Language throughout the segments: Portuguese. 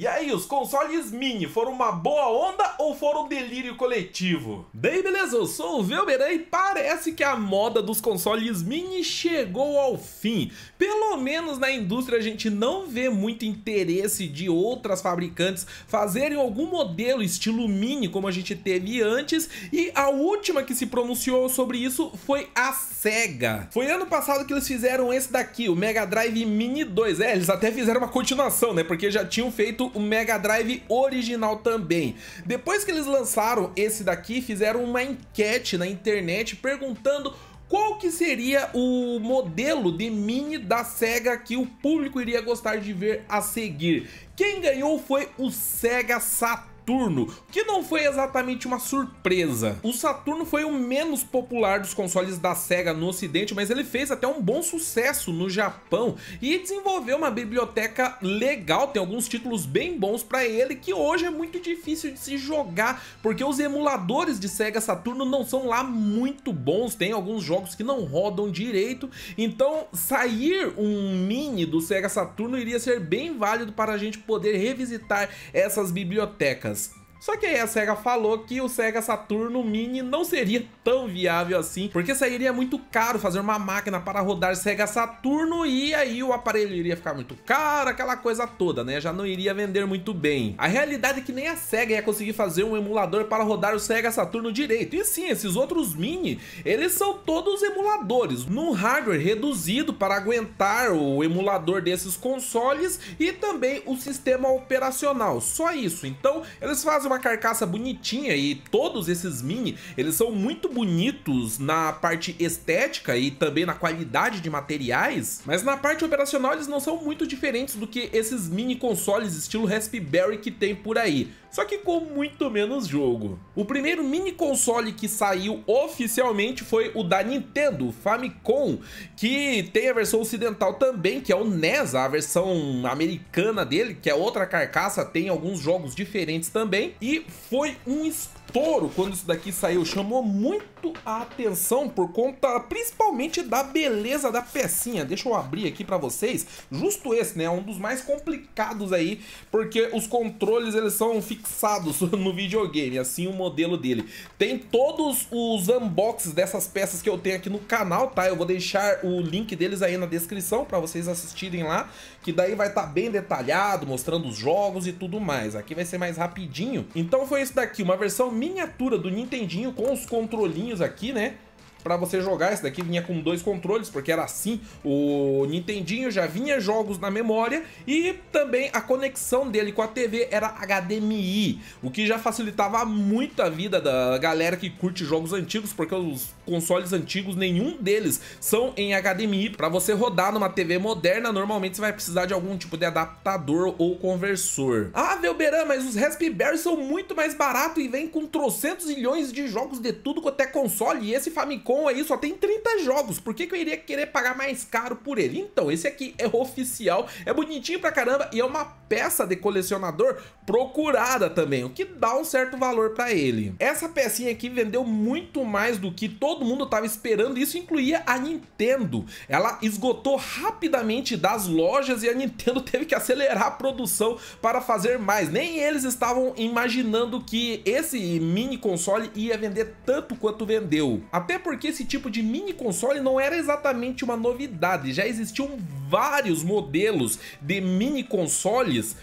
E aí, os consoles mini foram uma boa onda ou foram um delírio coletivo? Daí beleza, eu sou o Velberan e parece que a moda dos consoles mini chegou ao fim. Pelo menos na indústria a gente não vê muito interesse de outras fabricantes fazerem algum modelo estilo mini como a gente teve antes e a última que se pronunciou sobre isso foi a SEGA. Foi ano passado que eles fizeram esse daqui, o Mega Drive Mini 2. É, eles até fizeram uma continuação, né? Porque já tinham feito o Mega Drive original também. Depois que eles lançaram esse daqui, fizeram uma enquete na internet perguntando qual que seria o modelo de mini da Sega que o público iria gostar de ver a seguir. Quem ganhou foi o Sega Saturn Saturno, que não foi exatamente uma surpresa. O Saturno foi o menos popular dos consoles da SEGA no ocidente, mas ele fez até um bom sucesso no Japão e desenvolveu uma biblioteca legal, tem alguns títulos bem bons para ele, que hoje é muito difícil de se jogar, porque os emuladores de Sega Saturno não são lá muito bons, tem alguns jogos que não rodam direito, então sair um mini do Sega Saturno iria ser bem válido para a gente poder revisitar essas bibliotecas. Só que aí a SEGA falou que o SEGA Saturno Mini não seria tão viável assim, porque sairia muito caro fazer uma máquina para rodar SEGA Saturno e aí o aparelho iria ficar muito caro, aquela coisa toda, né? Já não iria vender muito bem. A realidade é que nem a SEGA ia conseguir fazer um emulador para rodar o SEGA Saturno direito. E sim, esses outros Mini, eles são todos emuladores, num hardware reduzido para aguentar o emulador desses consoles e também o sistema operacional, só isso. Então, eles fazem uma carcaça bonitinha e todos esses mini, eles são muito bonitos na parte estética e também na qualidade de materiais, mas na parte operacional eles não são muito diferentes do que esses mini consoles estilo Raspberry que tem por aí só que com muito menos jogo. O primeiro mini console que saiu oficialmente foi o da Nintendo, Famicom, que tem a versão ocidental também, que é o NES, a versão americana dele, que é outra carcaça, tem alguns jogos diferentes também, e foi um Toro, quando isso daqui saiu, chamou muito a atenção por conta principalmente da beleza da pecinha. Deixa eu abrir aqui para vocês. Justo esse, né? Um dos mais complicados aí, porque os controles eles são fixados no videogame, assim o modelo dele. Tem todos os unboxings dessas peças que eu tenho aqui no canal, tá? Eu vou deixar o link deles aí na descrição para vocês assistirem lá, que daí vai estar tá bem detalhado, mostrando os jogos e tudo mais. Aqui vai ser mais rapidinho. Então foi isso daqui, uma versão miniatura do Nintendinho com os controlinhos aqui, né? para você jogar. Esse daqui vinha com dois controles, porque era assim o Nintendinho, já vinha jogos na memória e também a conexão dele com a TV era HDMI, o que já facilitava muito a vida da galera que curte jogos antigos, porque os consoles antigos, nenhum deles são em HDMI. Para você rodar numa TV moderna, normalmente você vai precisar de algum tipo de adaptador ou conversor. Ah, Velberan, mas os Raspberry são muito mais baratos e vem com trocentos milhões de jogos de tudo quanto é console e esse Famicom Nikon aí só tem 30 jogos, por que, que eu iria querer pagar mais caro por ele? Então, esse aqui é oficial, é bonitinho pra caramba e é uma peça de colecionador procurada também, o que dá um certo valor pra ele. Essa pecinha aqui vendeu muito mais do que todo mundo tava esperando, isso incluía a Nintendo. Ela esgotou rapidamente das lojas e a Nintendo teve que acelerar a produção para fazer mais. Nem eles estavam imaginando que esse mini console ia vender tanto quanto vendeu. Até porque porque esse tipo de mini console não era exatamente uma novidade, já existiam vários modelos de mini consoles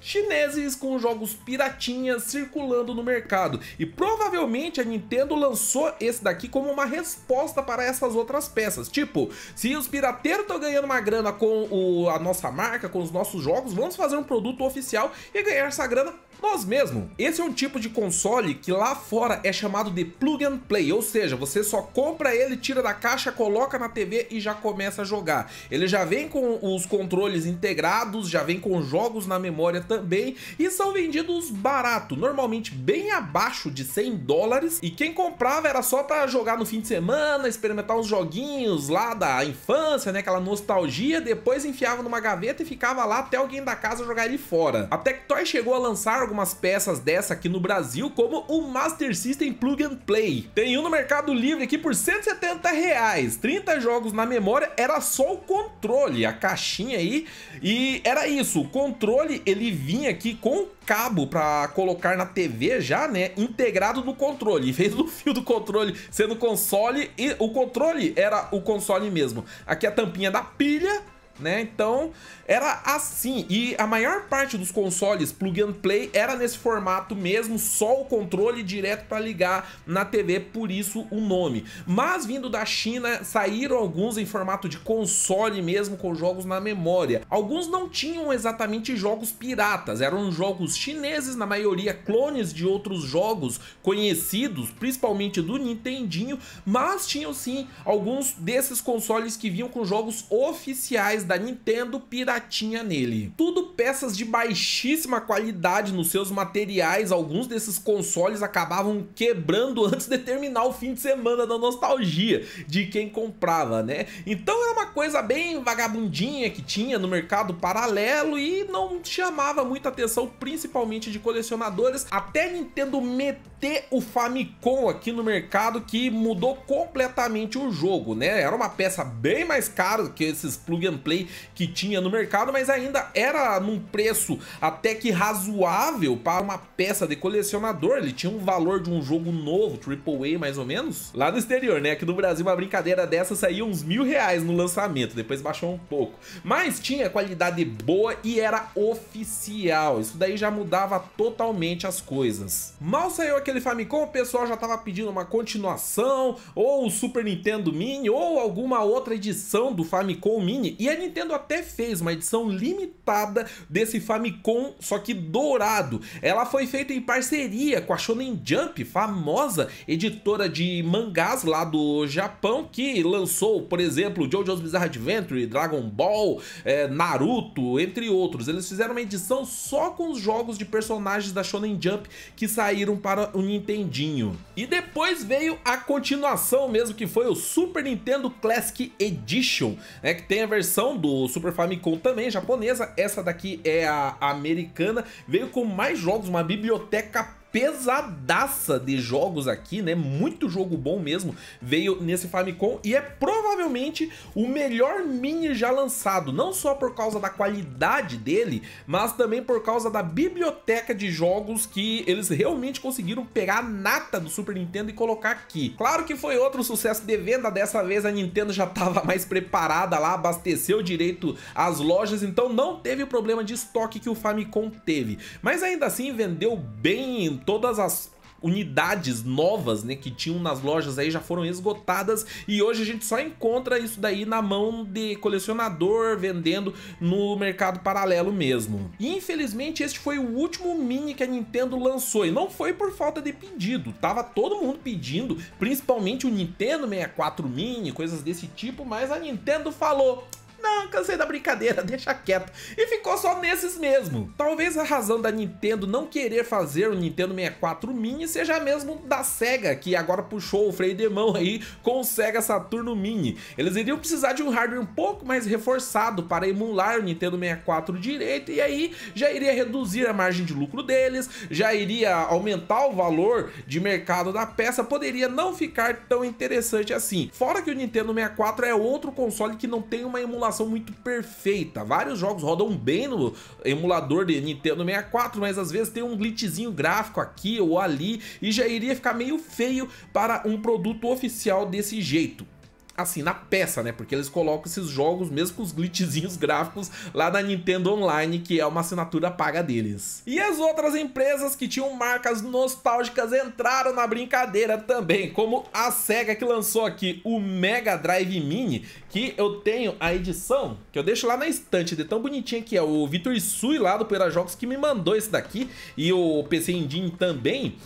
chineses com jogos piratinhas circulando no mercado. E provavelmente a Nintendo lançou esse daqui como uma resposta para essas outras peças. Tipo, se os pirateiros estão ganhando uma grana com o, a nossa marca, com os nossos jogos, vamos fazer um produto oficial e ganhar essa grana nós mesmos. Esse é um tipo de console que lá fora é chamado de plug and play, ou seja, você só compra ele, tira da caixa, coloca na TV e já começa a jogar. Ele já vem com os controles integrados, já vem com jogos na memória também e são vendidos barato, normalmente bem abaixo de 100 dólares e quem comprava era só para jogar no fim de semana, experimentar uns joguinhos lá da infância, né, aquela nostalgia, depois enfiava numa gaveta e ficava lá até alguém da casa jogar ele fora. A Tectoy chegou a lançar algumas peças dessa aqui no Brasil, como o Master System Plug and Play. Tem um no Mercado Livre aqui por 170 reais, 30 jogos na memória, era só o controle, a caixinha aí, e era isso, o controle ele vinha aqui com cabo para colocar na TV já, né, integrado no controle, fez do fio do controle, sendo console, e o controle era o console mesmo. Aqui a tampinha da pilha, né? Então, era assim. E a maior parte dos consoles plug and play era nesse formato mesmo, só o controle direto para ligar na TV, por isso o nome. Mas vindo da China, saíram alguns em formato de console mesmo com jogos na memória. Alguns não tinham exatamente jogos piratas, eram jogos chineses, na maioria clones de outros jogos conhecidos, principalmente do Nintendinho, mas tinham sim alguns desses consoles que vinham com jogos oficiais da Nintendo piratinha nele. Tudo peças de baixíssima qualidade nos seus materiais, alguns desses consoles acabavam quebrando antes de terminar o fim de semana da nostalgia de quem comprava, né? Então era uma coisa bem vagabundinha que tinha no mercado paralelo e não chamava muita atenção, principalmente de colecionadores, até Nintendo meter o Famicom aqui no mercado que mudou completamente o jogo, né? Era uma peça bem mais cara que esses plug and play Play que tinha no mercado, mas ainda era num preço até que razoável para uma peça de colecionador. Ele tinha um valor de um jogo novo, AAA mais ou menos, lá no exterior, né? Aqui no Brasil uma brincadeira dessa saía uns mil reais no lançamento, depois baixou um pouco. Mas tinha qualidade boa e era oficial. Isso daí já mudava totalmente as coisas. Mal saiu aquele Famicom, o pessoal já tava pedindo uma continuação, ou o Super Nintendo Mini, ou alguma outra edição do Famicom Mini. E a é Nintendo até fez uma edição limitada desse Famicom, só que dourado. Ela foi feita em parceria com a Shonen Jump, famosa editora de mangás lá do Japão, que lançou, por exemplo, JoJo's Bizarre Adventure, Dragon Ball, é, Naruto, entre outros. Eles fizeram uma edição só com os jogos de personagens da Shonen Jump que saíram para o Nintendinho. E depois veio a continuação mesmo, que foi o Super Nintendo Classic Edition, né, que tem a versão versão do Super Famicom também é japonesa, essa daqui é a americana, veio com mais jogos, uma biblioteca pesadaça de jogos aqui, né? Muito jogo bom mesmo veio nesse Famicom e é provavelmente o melhor mini já lançado, não só por causa da qualidade dele, mas também por causa da biblioteca de jogos que eles realmente conseguiram pegar a nata do Super Nintendo e colocar aqui. Claro que foi outro sucesso de venda, dessa vez a Nintendo já estava mais preparada lá, abasteceu direito as lojas, então não teve o problema de estoque que o Famicom teve. Mas ainda assim vendeu bem todas as unidades novas, né, que tinham nas lojas aí já foram esgotadas e hoje a gente só encontra isso daí na mão de colecionador vendendo no mercado paralelo mesmo. E infelizmente este foi o último mini que a Nintendo lançou e não foi por falta de pedido, tava todo mundo pedindo, principalmente o Nintendo 64 mini, coisas desse tipo, mas a Nintendo falou: não, cansei da brincadeira, deixa quieto. E ficou só nesses mesmo. Talvez a razão da Nintendo não querer fazer o Nintendo 64 Mini seja mesmo da SEGA, que agora puxou o freio de mão aí com o SEGA Saturno Mini. Eles iriam precisar de um hardware um pouco mais reforçado para emular o Nintendo 64 direito, e aí já iria reduzir a margem de lucro deles, já iria aumentar o valor de mercado da peça, poderia não ficar tão interessante assim. Fora que o Nintendo 64 é outro console que não tem uma emulação emulação muito perfeita. Vários jogos rodam bem no emulador de Nintendo 64, mas às vezes tem um glitchzinho gráfico aqui ou ali e já iria ficar meio feio para um produto oficial desse jeito assim, na peça, né? Porque eles colocam esses jogos mesmo com os glitchzinhos gráficos lá na Nintendo Online, que é uma assinatura paga deles. E as outras empresas que tinham marcas nostálgicas entraram na brincadeira também, como a SEGA que lançou aqui o Mega Drive Mini, que eu tenho a edição, que eu deixo lá na estante, de tão bonitinha que é, o Vitor Sui lá do Pera Jogos que me mandou esse daqui, e o PC Indin também,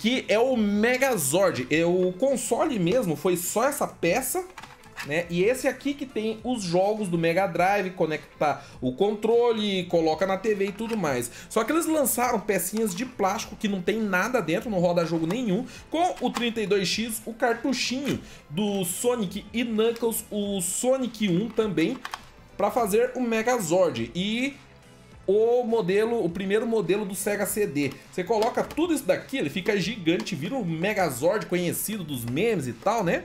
que é o Megazord, é, o console mesmo foi só essa peça, né? E esse aqui que tem os jogos do Mega Drive, conecta o controle, coloca na TV e tudo mais. Só que eles lançaram pecinhas de plástico que não tem nada dentro, não roda jogo nenhum, com o 32X, o cartuchinho do Sonic e Knuckles, o Sonic 1 também, para fazer o Megazord. E o modelo, o primeiro modelo do Sega CD. Você coloca tudo isso daqui, ele fica gigante, vira o Megazord conhecido dos memes e tal, né?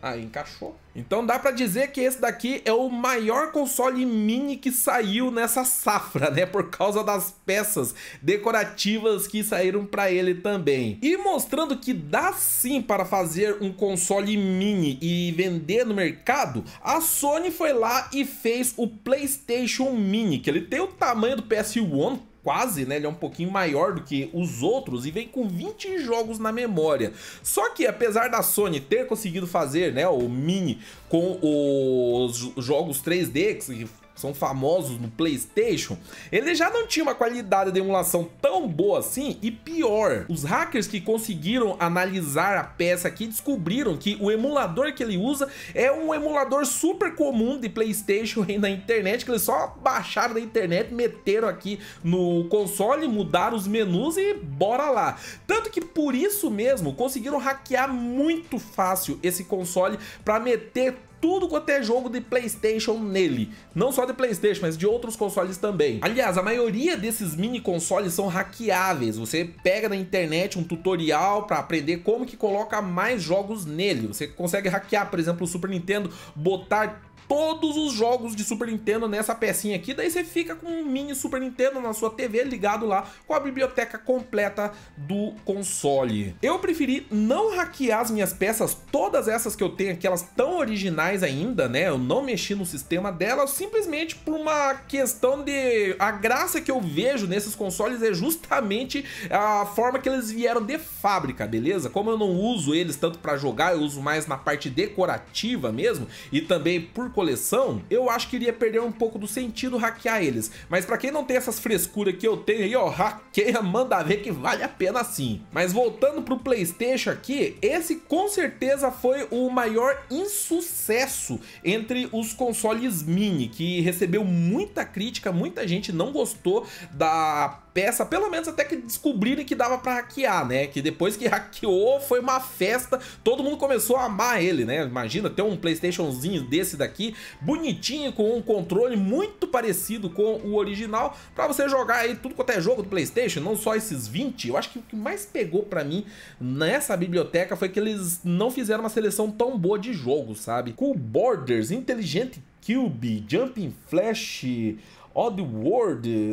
Aí encaixou. Então dá para dizer que esse daqui é o maior console mini que saiu nessa safra, né? Por causa das peças decorativas que saíram para ele também. E mostrando que dá sim para fazer um console mini e vender no mercado, a Sony foi lá e fez o PlayStation Mini, que ele tem o tamanho do PS1 quase, né? Ele é um pouquinho maior do que os outros e vem com 20 jogos na memória. Só que apesar da Sony ter conseguido fazer, né, o Mini com os jogos 3D, que são famosos no PlayStation, ele já não tinha uma qualidade de emulação tão boa assim e pior. Os hackers que conseguiram analisar a peça aqui descobriram que o emulador que ele usa é um emulador super comum de PlayStation e na internet que eles só baixaram da internet, meteram aqui no console, mudaram os menus e bora lá. Tanto que por isso mesmo conseguiram hackear muito fácil esse console para meter tudo quanto é jogo de Playstation nele. Não só de Playstation, mas de outros consoles também. Aliás, a maioria desses mini consoles são hackeáveis. Você pega na internet um tutorial para aprender como que coloca mais jogos nele. Você consegue hackear, por exemplo, o Super Nintendo, botar todos os jogos de Super Nintendo nessa pecinha aqui, daí você fica com um mini Super Nintendo na sua TV ligado lá com a biblioteca completa do console. Eu preferi não hackear as minhas peças, todas essas que eu tenho aqui, elas tão originais ainda, né? Eu não mexi no sistema delas, simplesmente por uma questão de... A graça que eu vejo nesses consoles é justamente a forma que eles vieram de fábrica, beleza? Como eu não uso eles tanto para jogar, eu uso mais na parte decorativa mesmo, e também por coleção, eu acho que iria perder um pouco do sentido hackear eles. Mas pra quem não tem essas frescuras que eu tenho aí, ó, hackeia, manda ver que vale a pena sim. Mas voltando pro Playstation aqui, esse com certeza foi o maior insucesso entre os consoles mini, que recebeu muita crítica, muita gente não gostou da peça, pelo menos até que descobrirem que dava para hackear, né? Que depois que hackeou foi uma festa, todo mundo começou a amar ele, né? Imagina ter um PlayStationzinho desse daqui bonitinho, com um controle muito parecido com o original, para você jogar aí tudo quanto é jogo do Playstation, não só esses 20. Eu acho que o que mais pegou para mim nessa biblioteca foi que eles não fizeram uma seleção tão boa de jogos, sabe? Cool Borders, Intelligent Cube, Jumping Flash, Odd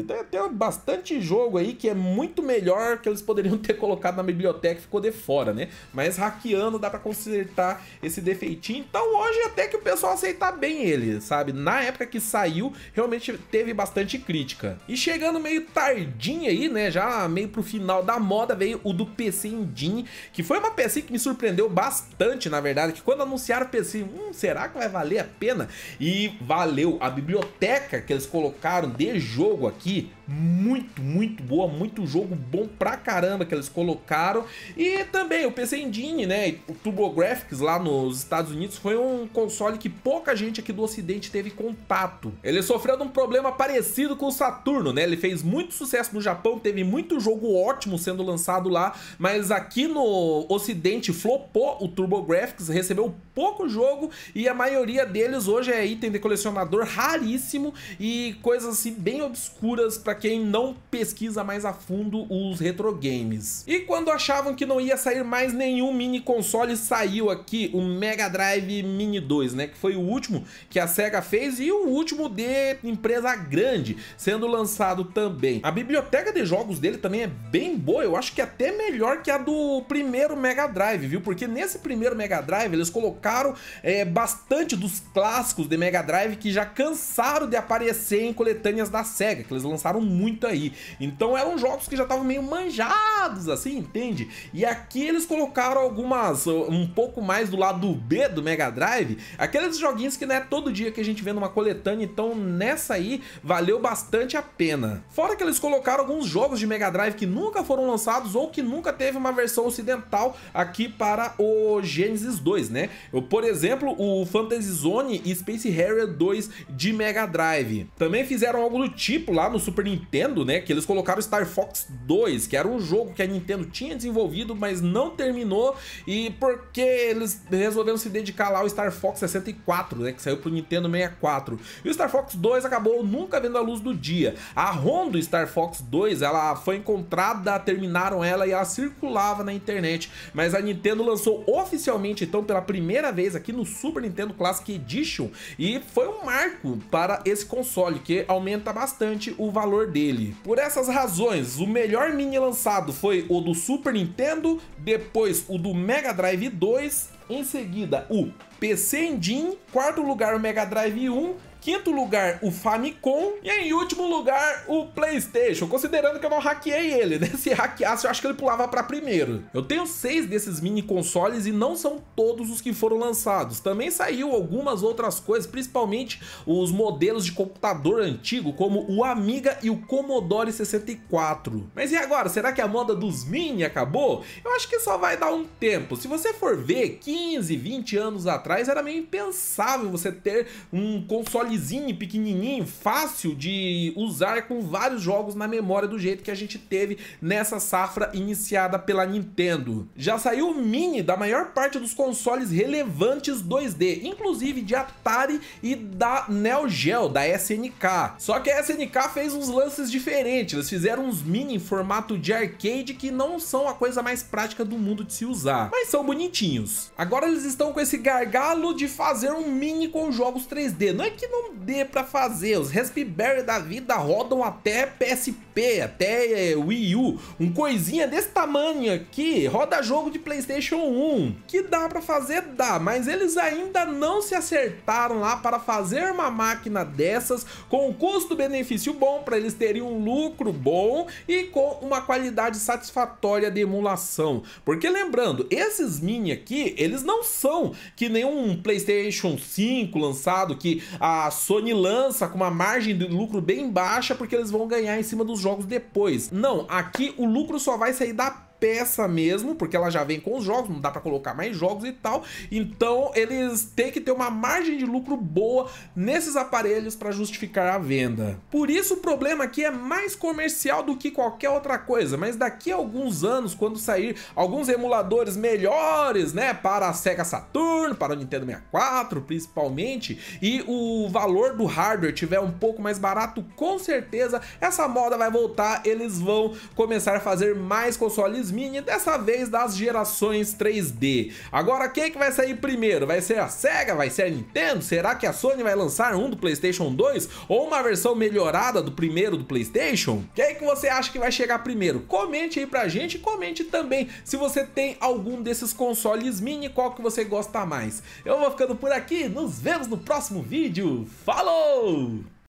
Tem, tem bastante jogo aí que é muito melhor que eles poderiam ter colocado na biblioteca e ficou de fora, né? Mas hackeando dá para consertar esse defeitinho. Então hoje até que o pessoal aceita bem ele, sabe? Na época que saiu, realmente teve bastante crítica. E chegando meio tardinho aí, né? Já meio pro final da moda, veio o do PC Engine, que foi uma PC que me surpreendeu bastante, na verdade, que quando anunciaram o PC, hum, será que vai valer a pena? E valeu, a biblioteca que eles colocaram de jogo aqui, muito, muito boa, muito jogo bom pra caramba que eles colocaram. E também o PC Engine, né, o TurboGrafx lá nos Estados Unidos foi um console que pouca gente aqui do ocidente teve contato. Ele sofreu de um problema parecido com o Saturno, né? Ele fez muito sucesso no Japão, teve muito jogo ótimo sendo lançado lá, mas aqui no ocidente flopou o TurboGrafx, recebeu pouco jogo e a maioria deles hoje é item de colecionador raríssimo e coisas assim bem obscuras para quem não pesquisa mais a fundo os retrogames. E quando achavam que não ia sair mais nenhum mini console, saiu aqui o Mega Drive Mini 2, né? Que foi o último que a SEGA fez e o último de empresa grande, sendo lançado também. A biblioteca de jogos dele também é bem boa, eu acho que é até melhor que a do primeiro Mega Drive, viu? Porque nesse primeiro Mega Drive eles colocaram é, bastante dos clássicos de Mega Drive que já cansaram de aparecer em coletâneas da SEGA, que eles lançaram muito aí. Então eram jogos que já estavam meio manjados, assim, entende? E aqui eles colocaram algumas, uh, um pouco mais do lado B do Mega Drive, aqueles joguinhos que não é todo dia que a gente vê numa coletânea, então nessa aí valeu bastante a pena. Fora que eles colocaram alguns jogos de Mega Drive que nunca foram lançados ou que nunca teve uma versão ocidental aqui para o Genesis 2, né? Eu, por exemplo, o Fantasy Zone e Space Harrier 2 de Mega Drive. Também fizeram algo do tipo lá no Super Nintendo Nintendo, né? Que eles colocaram Star Fox 2, que era um jogo que a Nintendo tinha desenvolvido, mas não terminou. E porque eles resolveram se dedicar lá ao Star Fox 64, né? Que saiu pro Nintendo 64. E o Star Fox 2 acabou nunca vendo a luz do dia. A ROM do Star Fox 2, ela foi encontrada, terminaram ela e ela circulava na internet. Mas a Nintendo lançou oficialmente, então, pela primeira vez aqui no Super Nintendo Classic Edition. E foi um marco para esse console, que aumenta bastante o valor valor dele. Por essas razões, o melhor mini lançado foi o do Super Nintendo, depois o do Mega Drive 2, em seguida o PC Engine, quarto lugar o Mega Drive 1 Quinto lugar, o Famicom. E em último lugar, o PlayStation. Considerando que eu não hackeei ele, né? Se hackeasse, eu acho que ele pulava para primeiro. Eu tenho seis desses mini consoles e não são todos os que foram lançados. Também saiu algumas outras coisas, principalmente os modelos de computador antigo, como o Amiga e o Commodore 64. Mas e agora? Será que a moda dos mini acabou? Eu acho que só vai dar um tempo. Se você for ver, 15, 20 anos atrás era meio impensável você ter um console detalhezinho pequenininho, fácil de usar é com vários jogos na memória do jeito que a gente teve nessa safra iniciada pela Nintendo. Já saiu o Mini da maior parte dos consoles relevantes 2D, inclusive de Atari e da Neo Geo, da SNK. Só que a SNK fez uns lances diferentes, eles fizeram uns Mini em formato de arcade que não são a coisa mais prática do mundo de se usar, mas são bonitinhos. Agora eles estão com esse gargalo de fazer um Mini com jogos 3D, não é que não dê pra fazer. Os Raspberry da vida rodam até PSP, até é, Wii U. Um coisinha desse tamanho aqui roda jogo de Playstation 1. Que dá pra fazer? Dá, mas eles ainda não se acertaram lá para fazer uma máquina dessas com custo-benefício bom, para eles terem um lucro bom e com uma qualidade satisfatória de emulação. Porque lembrando, esses mini aqui, eles não são que nenhum PlayStation 5 lançado que a Sony lança com uma margem de lucro bem baixa porque eles vão ganhar em cima dos jogos depois. Não, aqui o lucro só vai sair da peça mesmo, porque ela já vem com os jogos, não dá para colocar mais jogos e tal. Então eles têm que ter uma margem de lucro boa nesses aparelhos para justificar a venda. Por isso o problema aqui é mais comercial do que qualquer outra coisa, mas daqui a alguns anos, quando sair alguns emuladores melhores, né, para a Sega Saturn, para o Nintendo 64, principalmente, e o valor do hardware tiver um pouco mais barato, com certeza essa moda vai voltar, eles vão começar a fazer mais consoles mini, dessa vez das gerações 3D. Agora, quem é que vai sair primeiro? Vai ser a SEGA? Vai ser a Nintendo? Será que a Sony vai lançar um do Playstation 2? Ou uma versão melhorada do primeiro do Playstation? Quem é que você acha que vai chegar primeiro? Comente aí pra gente e comente também se você tem algum desses consoles mini, qual que você gosta mais. Eu vou ficando por aqui, nos vemos no próximo vídeo. Falou!